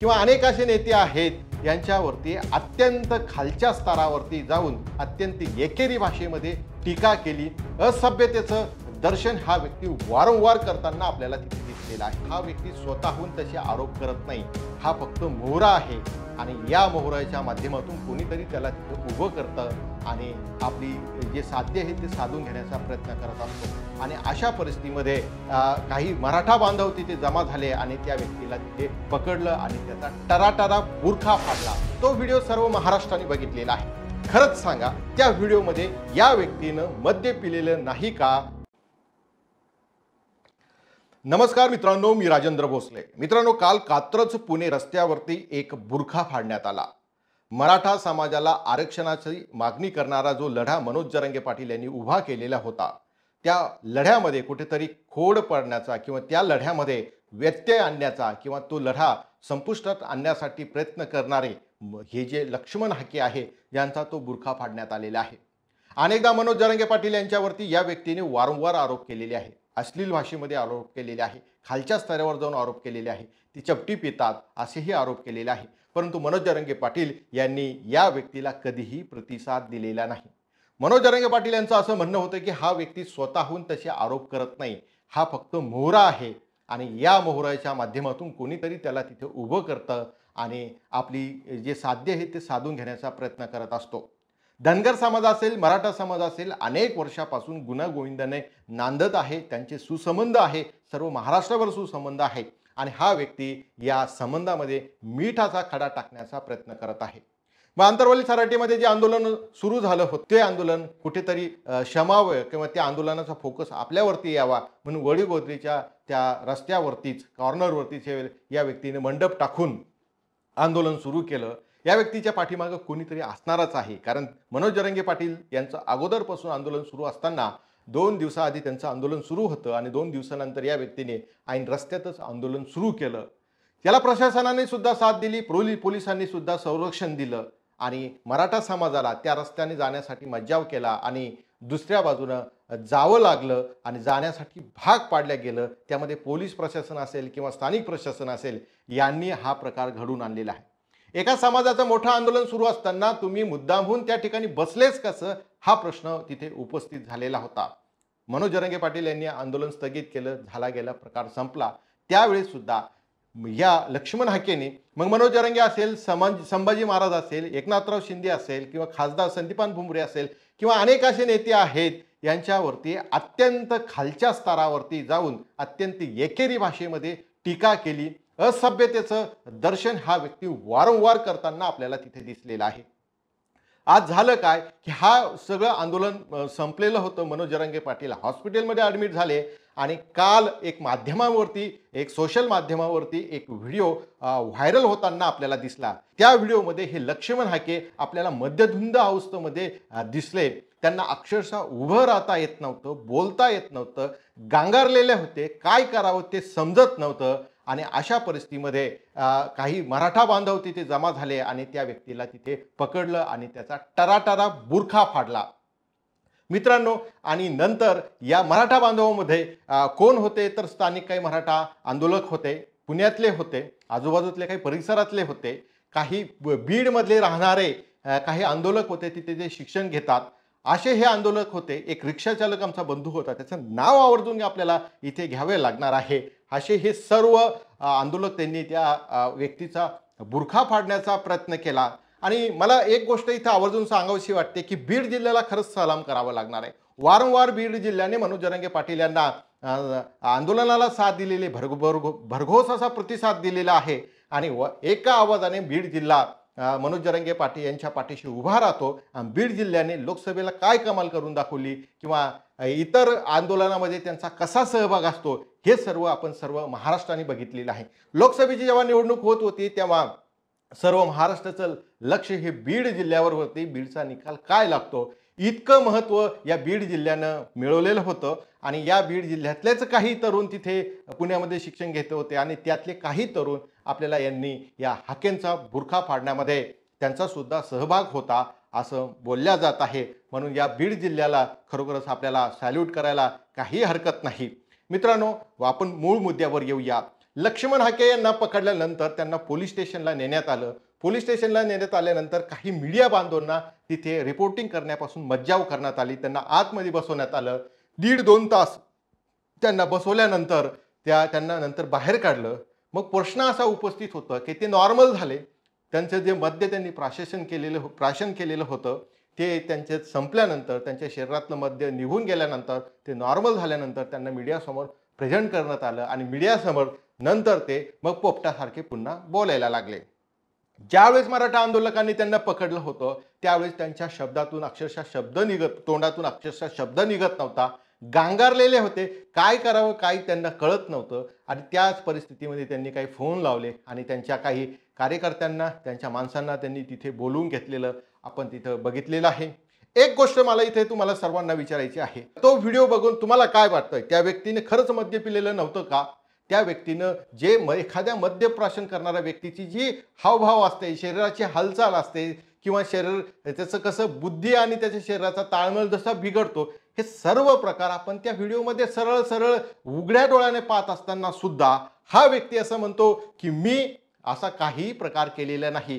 किंवा अनेक असे नेते आहेत यांच्यावरती अत्यंत खालच्या स्तरावरती जाऊन अत्यंत एकेरी भाषेमध्ये टीका केली असभ्यतेचं दर्शन हा व्यक्ती वारंवार करताना आपल्याला तिथे दिसलेला आहे हा व्यक्ती स्वतःहून तसे आरोप करत नाही हा फक्त मोहरा आहे आणि या मोहराच्या माध्यमातून कोणीतरी त्याला उभं करतं आणि आपली जे साध्य आहे ते साधून घेण्याचा प्रयत्न करत असतो आणि अशा परिस्थितीमध्ये काही मराठा बांधव तिथे जमा झाले आणि त्या व्यक्तीला तिथे पकडलं आणि त्याचा टराटरा बुरखा फाडला तो व्हिडिओ सर्व महाराष्ट्राने बघितलेला आहे खरंच सांगा त्या व्हिडिओमध्ये या व्यक्तीनं मद्य पिलेलं नाही का नमस्कार मित्रांनो मी राजेंद्र भोसले मित्रांनो काल कात्रज पुणे रस्त्यावरती एक बुरखा फाडण्यात आला मराठा समाजाला आरक्षणाची मागणी करणारा जो लढा मनोज जरंगे पाटील यांनी उभा केलेला होता त्या लढ्यामध्ये कुठेतरी खोड पडण्याचा किंवा त्या लढ्यामध्ये व्यत्यय आणण्याचा किंवा तो लढा संपुष्टात आणण्यासाठी प्रयत्न करणारे हे जे लक्ष्मण हाके आहे यांचा तो बुरखा फाडण्यात आलेला आहे अनेकदा मनोज जरंगे पाटील यांच्यावरती या व्यक्तीने वारंवार आरोप केलेले आहेत अश्लील भाषेमध्ये आरोप केलेले आहे खालच्या स्तरावर जाऊन आरोप केलेले आहे ती चपटी पितात असेही आरोप केलेले आहे परंतु मनोज जरंगे पाटील यांनी या व्यक्तीला कधीही प्रतिसाद दिलेला नाही मनोज जरंगे पाटील यांचं असं म्हणणं होतं की हा व्यक्ती स्वतःहून तसे आरोप करत नाही हा फक्त मोहरा आहे आणि या मोहराच्या माध्यमातून कोणीतरी त्याला तिथे उभं करतं आणि आपली जे साध्य आहे ते साधून घेण्याचा प्रयत्न करत असतो धनगर समाज असेल मराठा समाज असेल अनेक वर्षापासून गोविंदाने नांदत आहे त्यांचे सुसंबंध आहे सर्व महाराष्ट्रावर सुसंबंध आहे आणि हा व्यक्ती या संबंधामध्ये मिठाचा खडा टाकण्याचा प्रयत्न करत आहे मग आंतरवाली सराटीमध्ये जे आंदोलन सुरू झालं होतं ते आंदोलन कुठेतरी क्षमावं किंवा त्या आंदोलनाचा फोकस आपल्यावरती यावा म्हणून वडीगोदरीच्या त्या रस्त्यावरतीच कॉर्नरवरतीच या व्यक्तीने मंडप टाकून आंदोलन सुरू केलं या व्यक्तीच्या पाठीमागं कोणीतरी असणारच आहे कारण मनोज जरंगे पाटील यांचं अगोदरपासून आंदोलन सुरू असताना दोन दिवसाआधी त्यांचं आंदोलन सुरू होतं आणि दोन दिवसानंतर या व्यक्तीने ऐन रस्त्यातच आंदोलन सुरू केलं त्याला प्रशासनाने सुद्धा साथ दिली प्रोली पोलिसांनी सुद्धा संरक्षण दिलं आणि मराठा समाजाला त्या रस्त्याने जाण्यासाठी मज्जाव केला आणि दुसऱ्या बाजूनं जावं लागलं आणि जाण्यासाठी भाग पाडल्या गेलं त्यामध्ये पोलीस प्रशासन असेल किंवा स्थानिक प्रशासन असेल यांनी हा प्रकार घडून आणलेला आहे एका समाजाचं मोठं आंदोलन सुरू असताना तुम्ही मुद्दामहून त्या ठिकाणी बसलेच कसं हा प्रश्न तिथे उपस्थित झालेला होता मनोज जरंगे पाटील यांनी आंदोलन स्थगित केलं झाला गेला प्रकार संपला त्यावेळी सुद्धा या लक्ष्मण हाकेने मग मनोज जरंगे असेल समाज संभाजी महाराज असेल एकनाथराव शिंदे असेल किंवा खासदार संदीपान भुमरे असेल किंवा अनेक असे नेते आहेत यांच्यावरती अत्यंत खालच्या स्तरावरती जाऊन अत्यंत एकेरी भाषेमध्ये टीका केली असभ्यतेचं दर्शन हा व्यक्ती वारंवार करताना आपल्याला तिथे दिसलेला आहे आज झालं काय की हा सगळं आंदोलन संपलेलं होतं मनोज जरांगे पाटील हॉस्पिटलमध्ये ॲडमिट झाले आणि काल एक माध्यमावरती एक सोशल माध्यमावरती एक व्हिडिओ व्हायरल होताना आपल्याला दिसला त्या व्हिडिओमध्ये हे लक्ष्मण हाके आपल्याला मध्यधुंद अवस्थेमध्ये दिसले त्यांना अक्षरशः उभं राहता येत नव्हतं बोलता येत नव्हतं गांगारलेले होते काय करावं ते समजत नव्हतं आणि अशा परिस्थितीमध्ये काही मराठा बांधव तिथे जमा झाले आणि त्या व्यक्तीला तिथे पकडलं आणि त्याचा टराटरा बुरखा फाडला मित्रांनो आणि नंतर या मराठा बांधवामध्ये कोण होते तर स्थानिक काही मराठा आंदोलक होते पुण्यातले होते आजूबाजूतले काही परिसरातले होते काही बीडमधले राहणारे काही आंदोलक होते तिथे जे शिक्षण घेतात असे हे आंदोलक होते एक रिक्षाचालक आमचा बंधू होता त्याचं नाव आवर्जून आपल्याला इथे घ्यावे लागणार आहे असे हे सर्व आंदोलक त्यांनी त्या व्यक्तीचा बुरखा फाडण्याचा प्रयत्न केला आणि मला एक गोष्ट इथं आवर्जून सांगावशी वाटते की बीड जिल्ह्याला खरंच सलाम करावा लागणार आहे वारंवार बीड जिल्ह्याने मनोज जरंगे पाटील यांना आंदोलनाला साथ दिलेली भरघो भरघोस असा प्रतिसाद दिलेला आहे आणि व एका आवाजाने बीड जिल्हा मनोज जरंगे पाटील यांच्या पाठीशी उभा राहतो आणि बीड जिल्ह्याने लोकसभेला काय कमाल करून दाखवली किंवा इतर आंदोलनामध्ये त्यांचा कसा सहभाग असतो हे सर्व आपण सर्व महाराष्ट्राने बघितलेलं आहे लोकसभेची जेव्हा निवडणूक होत होती तेव्हा सर्व महाराष्ट्राचं लक्ष हे बीड जिल्ह्यावर होते बीडचा निकाल काय लागतो इतकं महत्त्व या बीड जिल्ह्यानं मिळवलेलं होतं आणि या बीड जिल्ह्यातलेच काही तरुण तिथे पुण्यामध्ये शिक्षण घेत होते आणि त्यातले काही तरुण आपल्याला यांनी या हाकेंचा बुरखा फाडण्यामध्ये त्यांचासुद्धा सहभाग होता असं बोलल्या जात आहे म्हणून या बीड जिल्ह्याला खरोखरच आपल्याला सॅल्यूट करायला काही हरकत नाही मित्रांनो आपण मूळ मुद्द्यावर येऊया लक्ष्मण हाके यांना पकडल्यानंतर त्यांना पोलीस स्टेशनला नेण्यात आलं पोलीस स्टेशनला नेण्यात आल्यानंतर काही मीडिया बांधवांना तिथे रिपोर्टिंग करण्यापासून मज्जाव करण्यात आली त्यांना आतमध्ये बसवण्यात आलं दीड दोन तास त्यांना बसवल्यानंतर त्या त्यांना नंतर बाहेर काढलं मग प्रश्न असा उपस्थित होतं की ते नॉर्मल झाले त्यांचं जे मद्य त्यांनी प्राशन केलेलं हो-, प्राशन केलेलं होतं ते त्यांचे संपल्यानंतर त्यांच्या शरीरातलं मद्य निघून गेल्यानंतर ते नॉर्मल झाल्यानंतर त्यांना मीडियासमोर प्रेझेंट करण्यात आलं आणि मीडियासमोर नंतर ते मग पोपटासारखे पुन्हा बोलायला लागले ज्यावेळेस मराठा आंदोलकांनी त्यांना पकडलं होतं त्यावेळेस त्यांच्या शब्दातून अक्षरशः शब्द निघत तोंडातून अक्षरशः शब्द निघत नव्हता गांगारलेले होते काय करावं काही त्यांना कळत नव्हतं आणि त्याच परिस्थितीमध्ये त्यांनी काही फोन लावले आणि त्यांच्या काही कार्यकर्त्यांना त्यांच्या माणसांना त्यांनी तिथे बोलवून घेतलेलं आपण तिथं बघितलेलं आहे एक गोष्ट मला इथे तुम्हाला सर्वांना विचारायची आहे तो व्हिडिओ बघून तुम्हाला काय वाटतंय त्या व्यक्तीने खरंच मद्य पिलेलं नव्हतं का त्या व्यक्तीनं जे म एखाद्या मद्यप्राशन करणाऱ्या व्यक्तीची जी हावभाव असते शरीराची हालचाल असते किंवा शरीर त्याचं कसं बुद्धी आणि त्याच्या शरीराचा ताळमेळ जसा बिघडतो हे सर्व प्रकार आपण त्या व्हिडिओमध्ये सरळ सरळ उघड्या डोळ्याने पाहत असताना सुद्धा हा व्यक्ती असं म्हणतो की मी असा काही प्रकार केलेला नाही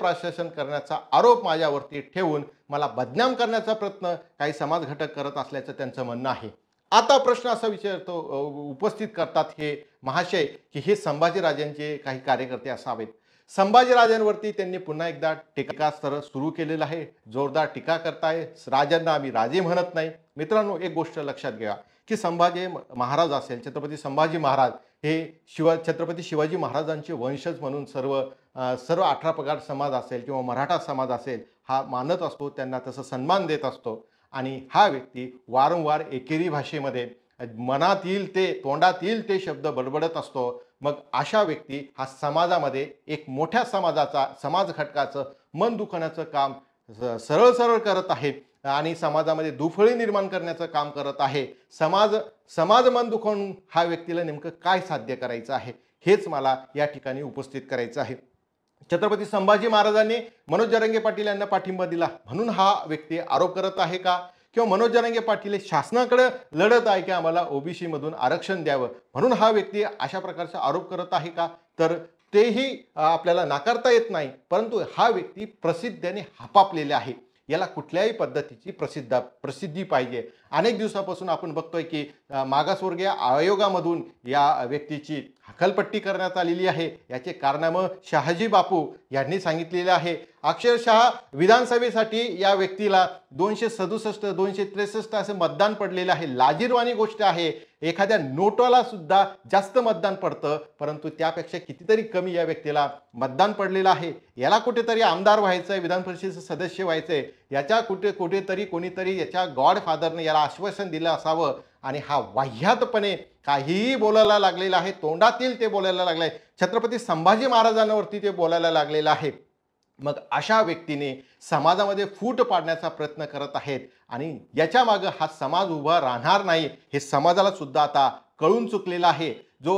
प्रशासन करण्याचा आरोप माझ्यावरती ठेवून मला बदनाम करण्याचा प्रयत्न काही समाज घटक करत असल्याचं त्यांचं म्हणणं आहे आता प्रश्न असा विचारतो उपस्थित करतात हे महाशय की हे संभाजीराजांचे काही कार्यकर्ते असावेत संभाजीराजांवरती त्यांनी पुन्हा एकदा टीकास्त्र सुरू केलेलं आहे जोरदार टीका करताय राजांना आम्ही राजे म्हणत नाही मित्रांनो एक गोष्ट लक्षात घ्या की संभाजी महाराज असेल छत्रपती संभाजी महाराज हे शिवा छत्रपती शिवाजी महाराजांचे वंशज म्हणून सर्व सर्व अठरा पगार समाज असेल किंवा मराठा समाज असेल हा मानत असतो त्यांना तसं सन्मान देत असतो आणि हा व्यक्ती वारंवार एकेरी भाषेमध्ये मनात येईल ते तोंडात येईल ते शब्द बडबडत असतो मग अशा व्यक्ती हा समाजामध्ये एक मोठ्या समाजाचा समाज घटकाचं मन दुखण्याचं काम सरळ सरळ करत आहे आणि समाजामध्ये दुफळी निर्माण करण्याचं काम करत आहे समाज समाज मन दुखवून हा व्यक्तीला नेमकं काय साध्य करायचं आहे हेच मला या ठिकाणी उपस्थित करायचं आहे छत्रपती संभाजी महाराजांनी मनोज जरंगे पाटील यांना पाठिंबा दिला म्हणून हा व्यक्ती आरोप करत आहे का किंवा मनोज जरांगे पाटील हे शासनाकडे लढत आहे की आम्हाला ओबीसीमधून आरक्षण द्यावं म्हणून हा व्यक्ती अशा प्रकारचा आरोप करत आहे का तर तेही आपल्याला नाकारता येत नाही परंतु हा व्यक्ती प्रसिद्ध्याने हापापलेला आहे याला कुठल्याही पद्धतीची प्रसिद्ध प्रसिद्धी पाहिजे अनेक दिवसापासून आपण बघतोय की मागासवर्गीय आयोगामधून या व्यक्तीची हकलपट्टी करण्यात आलेली आहे याचे कारनामं शहाजी बापू यांनी सांगितलेले आहे अक्षरशः विधानसभेसाठी या व्यक्तीला दोनशे सदुसष्ट दोनशे त्रेसष्ट असे मतदान पडलेले आहे लाजीरवाणी गोष्ट आहे एखाद्या नोटाला सुद्धा जास्त मतदान पडतं परंतु त्यापेक्षा कितीतरी कमी या व्यक्तीला मतदान पडलेलं आहे याला कुठेतरी आमदार व्हायचं आहे विधान परिषदेचं सदस्य व्हायचं आहे याच्या कुठे कुठेतरी कोणीतरी याच्या गॉडफादरने याला आश्वासन दिलं असावं आणि हा वाह्यातपणे काहीही बोलायला लागलेला आहे तोंडातील ते बोलायला लागलं आहे छत्रपती संभाजी महाराजांवरती ते बोलायला लागलेलं आहे मग अशा व्यक्तीने समाजामध्ये फूट पाडण्याचा प्रयत्न करत आहेत आणि याच्यामागं हा समाज उभा राहणार नाही हे समाजाला सुद्धा आता कळून चुकलेला आहे जो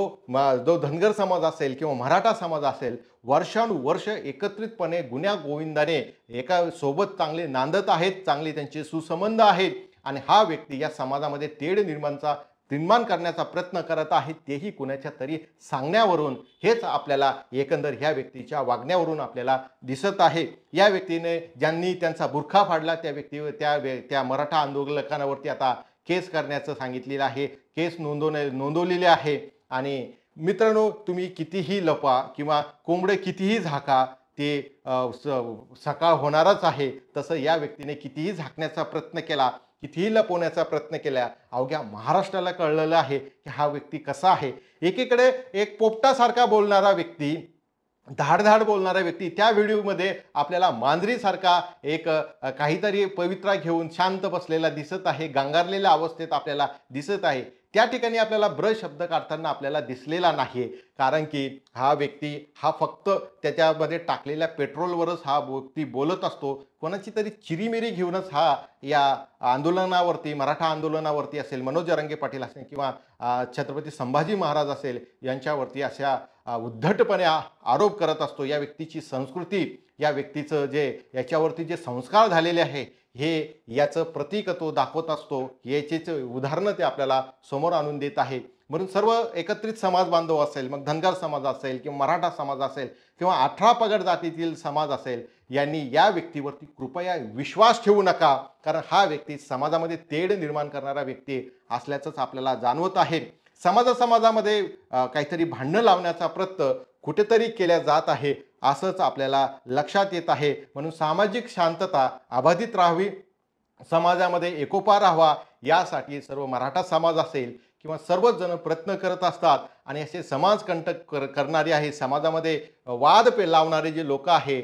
जो धनगर समाज असेल किंवा मराठा समाज असेल वर्षानुवर्ष एकत्रितपणे गुन्ह्या गोविंदाने एका सोबत चांगले नांदत आहेत चांगले त्यांचे सुसंबंध आहेत आणि हा व्यक्ती या समाजामध्ये तेढ निर्माणचा निर्माण करण्याचा प्रयत्न करत आहेत तेही कुणाच्या तरी सांगण्यावरून हेच आपल्याला एकंदर ह्या व्यक्तीच्या वागण्यावरून आपल्याला दिसत आहे या व्यक्तीने ज्यांनी त्यांचा बुरखा फाडला त्या व्यक्तीवर त्या व्य त्या मराठा आंदोलकांवरती आता केस करण्याचं सांगितलेलं आहे केस नोंदवणे नोंदवलेले आहे आणि मित्रांनो तुम्ही कितीही लपा किंवा कोंबडे कितीही झाका ते सकाळ होणारच आहे तसं या व्यक्तीने कितीही झाकण्याचा प्रयत्न केला कितीही लपवण्याचा प्रयत्न केला अवघ्या महाराष्ट्राला कळलेलं आहे की हा व्यक्ती कसा आहे एकीकडे एक पोपटासारखा बोलणारा व्यक्ती धाडधाड बोलणारा व्यक्ती त्या व्हिडिओमध्ये आपल्याला मांजरीसारखा एक काहीतरी पवित्रा घेऊन शांत बसलेला दिसत आहे गांगारलेल्या अवस्थेत आपल्याला दिसत आहे त्या ठिकाणी आपल्याला ब्र शब्द काढताना आपल्याला दिसलेला नाही कारण की हा व्यक्ती हा फक्त त्याच्यामध्ये टाकलेल्या पेट्रोलवरच हा व्यक्ती बोलत असतो कोणाची तरी चिरीमिरी घेऊनच हा या आंदोलनावरती मराठा आंदोलनावरती असेल मनोज रंगे पाटील असेल किंवा छत्रपती संभाजी महाराज असेल यांच्यावरती अशा उद्धटपणे आरोप करत असतो या व्यक्तीची संस्कृती या व्यक्तीचं जे याच्यावरती जे संस्कार झालेले आहे हे याचं प्रतीक तो दाखवत असतो याचेच उदाहरणं ते आपल्याला समोर आणून देत आहे म्हणून सर्व एकत्रित समाज बांधव असेल मग धनगर समाज असेल किंवा मराठा समाज असेल किंवा अठरा पगड जातीतील समाज असेल यांनी या व्यक्तीवरती कृपया विश्वास ठेवू नका कारण हा व्यक्ती समाजामध्ये तेढ निर्माण करणारा व्यक्ती असल्याचंच आपल्याला जाणवत आहे समाजासमाजामध्ये काहीतरी भांडणं लावण्याचा प्रयत्न कुठेतरी केल्या जात आहे असंच आपल्याला लक्षात येत आहे म्हणून सामाजिक शांतता अबाधित राहावी समाजामध्ये एकोपा राहावा यासाठी सर्व मराठा समाज असेल किंवा सर्वजण प्रयत्न करत असतात आणि असे समाजकंटक कर करणारे आहे समाजामध्ये वाद पे लावणारे जे लोक आहे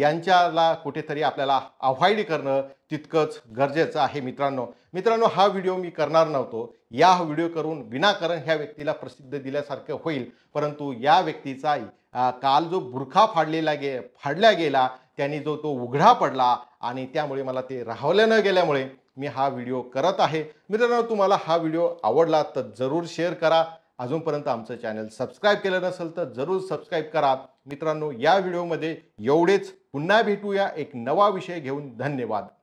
यांच्याला कुठेतरी आपल्याला अव्हॉइड करणं तितकंच गरजेचं आहे मित्रांनो मित्रांनो हा व्हिडिओ मी करणार नव्हतो या व्हिडिओ करून विनाकारण ह्या व्यक्तीला प्रसिद्ध दिल्यासारखं होईल परंतु या व्यक्तीचा काल जो बुरखा फाडलेला गे फाडला गेला त्यांनी जो तो उघडा पडला आणि त्यामुळे मला ते राहवलं न गेल्यामुळे मी हा व्हिडिओ करत आहे मित्रांनो तुम्हाला हा व्हिडिओ आवडला तर जरूर शेअर करा अजूनपर्यंत आमचं चॅनल सबस्क्राईब केलं नसेल तर जरूर सबस्क्राईब करा मित्रांनो या व्हिडिओमध्ये एवढेच पुन्हा भेटूया एक नवा विषय घेऊन धन्यवाद